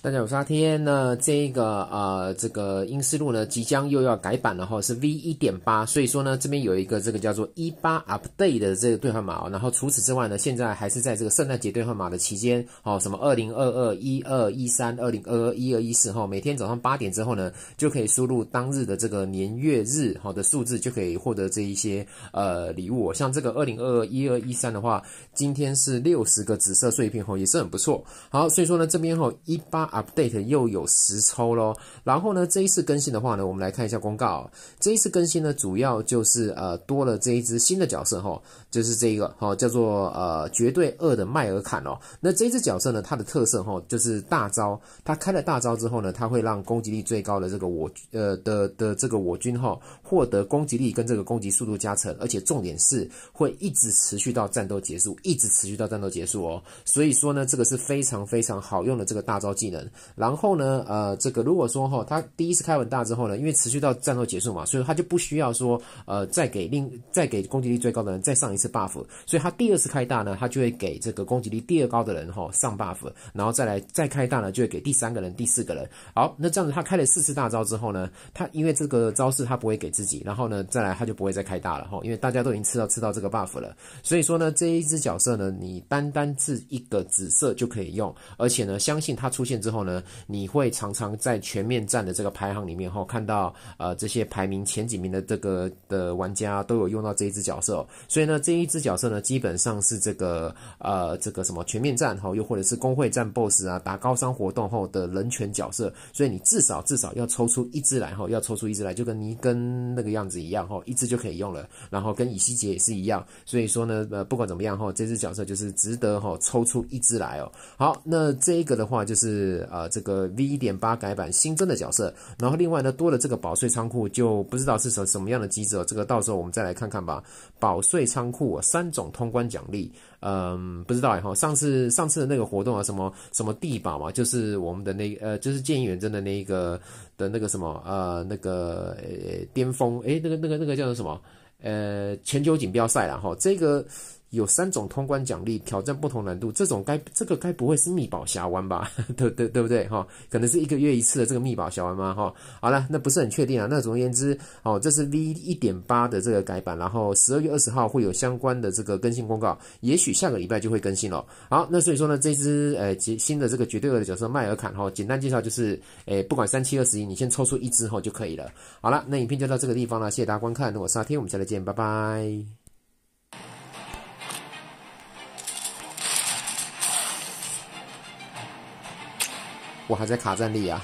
大家好，我是阿天呢。这个呃，这个英斯路呢即将又要改版了哈，是 V 一点八，所以说呢，这边有一个这个叫做一八 update 的这个兑换码哦。然后除此之外呢，现在还是在这个圣诞节兑换码的期间哦，什么二零二二一二一三、二零二二一二一四哈，每天早上八点之后呢，就可以输入当日的这个年月日哈的数字，就可以获得这一些呃礼物。像这个二零二二一二一三的话，今天是六十个紫色碎片哦，也是很不错。好，所以说呢，这边哈一八。Update 又有实抽喽，然后呢，这一次更新的话呢，我们来看一下公告。这一次更新呢，主要就是呃多了这一只新的角色哈，就是这一个哈，叫做呃绝对二的迈尔坎哦。那这一只角色呢，它的特色哈就是大招，它开了大招之后呢，它会让攻击力最高的这个我呃的的这个我军哈获得攻击力跟这个攻击速度加成，而且重点是会一直持续到战斗结束，一直持续到战斗结束哦。所以说呢，这个是非常非常好用的这个大招技能。然后呢，呃，这个如果说哈，他第一次开完大之后呢，因为持续到战斗结束嘛，所以他就不需要说，呃，再给另再给攻击力最高的人再上一次 buff，所以他第二次开大呢，他就会给这个攻击力第二高的人哈上 buff，然后再来再开大呢，就会给第三个人第四个人。好，那这样子他开了四次大招之后呢，他因为这个招式他不会给自己，然后呢，再来他就不会再开大了哈，因为大家都已经吃到吃到这个 buff 了，所以说呢，这一只角色呢，你单单是一个紫色就可以用，而且呢，相信他出现之。之后呢，你会常常在全面战的这个排行里面哈，看到呃这些排名前几名的这个的玩家都有用到这一只角色，所以呢这一只角色呢基本上是这个呃这个什么全面战哈，又或者是工会战 BOSS 啊，打高伤活动后的人权角色，所以你至少至少要抽出一只来哈，要抽出一只来就跟你跟那个样子一样哈，一只就可以用了，然后跟乙西杰也是一样，所以说呢呃不管怎么样哈，这只角色就是值得哈抽出一只来哦。好，那这一个的话就是。呃，这个 V 一点八改版新增的角色，然后另外呢多了这个保税仓库，就不知道是什什么样的机制哦。这个到时候我们再来看看吧。保税仓库三种通关奖励，嗯，不知道哈。上次上次的那个活动啊，什么什么地堡嘛，就是我们的那呃，就是建影远征的那个的那个什么呃那个呃巅峰，哎，那个那个那个叫做什么呃全球锦标赛然后这个。有三种通关奖励，挑战不同难度，这种该这个该不会是密宝峡湾吧？对对对不对哈？可能是一个月一次的这个密宝峡湾吗？哈。好了，那不是很确定啊。那总而言之哦，这是 V 一点八的这个改版，然后十二月二十号会有相关的这个更新公告，也许下个礼拜就会更新了。好，那所以说呢，这只呃新的这个绝对二的角色迈尔坎哈，简单介绍就是诶，不管三七二十一，你先抽出一只哈就可以了。好了，那影片就到这个地方了，谢谢大家观看。我是阿天，我们下期见，拜拜。我还在卡站里啊。